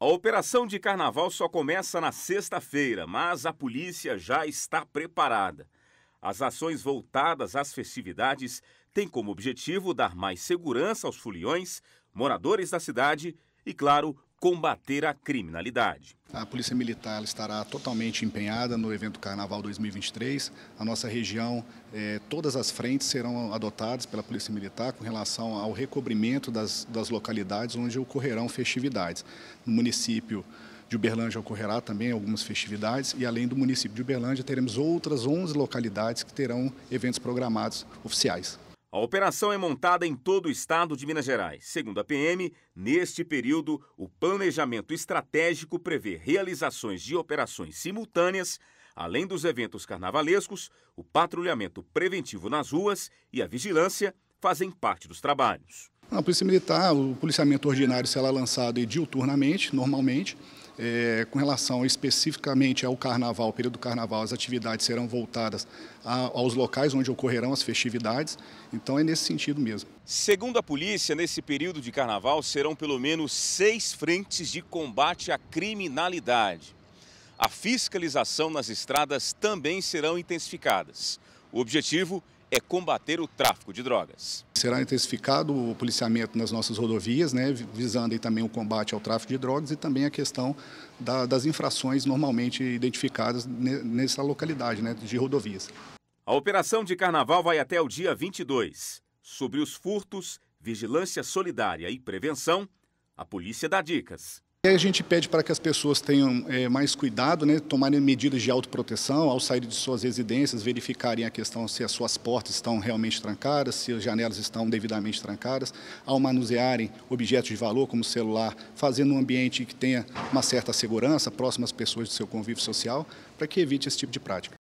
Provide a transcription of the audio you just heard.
A operação de carnaval só começa na sexta-feira, mas a polícia já está preparada. As ações voltadas às festividades têm como objetivo dar mais segurança aos foliões, moradores da cidade e, claro, combater a criminalidade. A Polícia Militar estará totalmente empenhada no evento Carnaval 2023. A nossa região, eh, todas as frentes serão adotadas pela Polícia Militar com relação ao recobrimento das, das localidades onde ocorrerão festividades. No município de Uberlândia ocorrerá também algumas festividades e além do município de Uberlândia teremos outras 11 localidades que terão eventos programados oficiais. A operação é montada em todo o estado de Minas Gerais. Segundo a PM, neste período, o planejamento estratégico prevê realizações de operações simultâneas, além dos eventos carnavalescos, o patrulhamento preventivo nas ruas e a vigilância fazem parte dos trabalhos. A Polícia Militar, o policiamento ordinário será lançado diuturnamente, normalmente, é, com relação especificamente ao carnaval, período do carnaval, as atividades serão voltadas a, aos locais onde ocorrerão as festividades, então é nesse sentido mesmo. Segundo a polícia, nesse período de carnaval serão pelo menos seis frentes de combate à criminalidade. A fiscalização nas estradas também serão intensificadas. O objetivo é combater o tráfico de drogas. Será intensificado o policiamento nas nossas rodovias, né, visando aí também o combate ao tráfico de drogas e também a questão da, das infrações normalmente identificadas nessa localidade né, de rodovias. A operação de carnaval vai até o dia 22. Sobre os furtos, vigilância solidária e prevenção, a polícia dá dicas. E A gente pede para que as pessoas tenham é, mais cuidado, né, tomarem medidas de autoproteção ao sair de suas residências, verificarem a questão se as suas portas estão realmente trancadas, se as janelas estão devidamente trancadas, ao manusearem objetos de valor, como celular, fazendo um ambiente que tenha uma certa segurança, próximo às pessoas do seu convívio social, para que evite esse tipo de prática.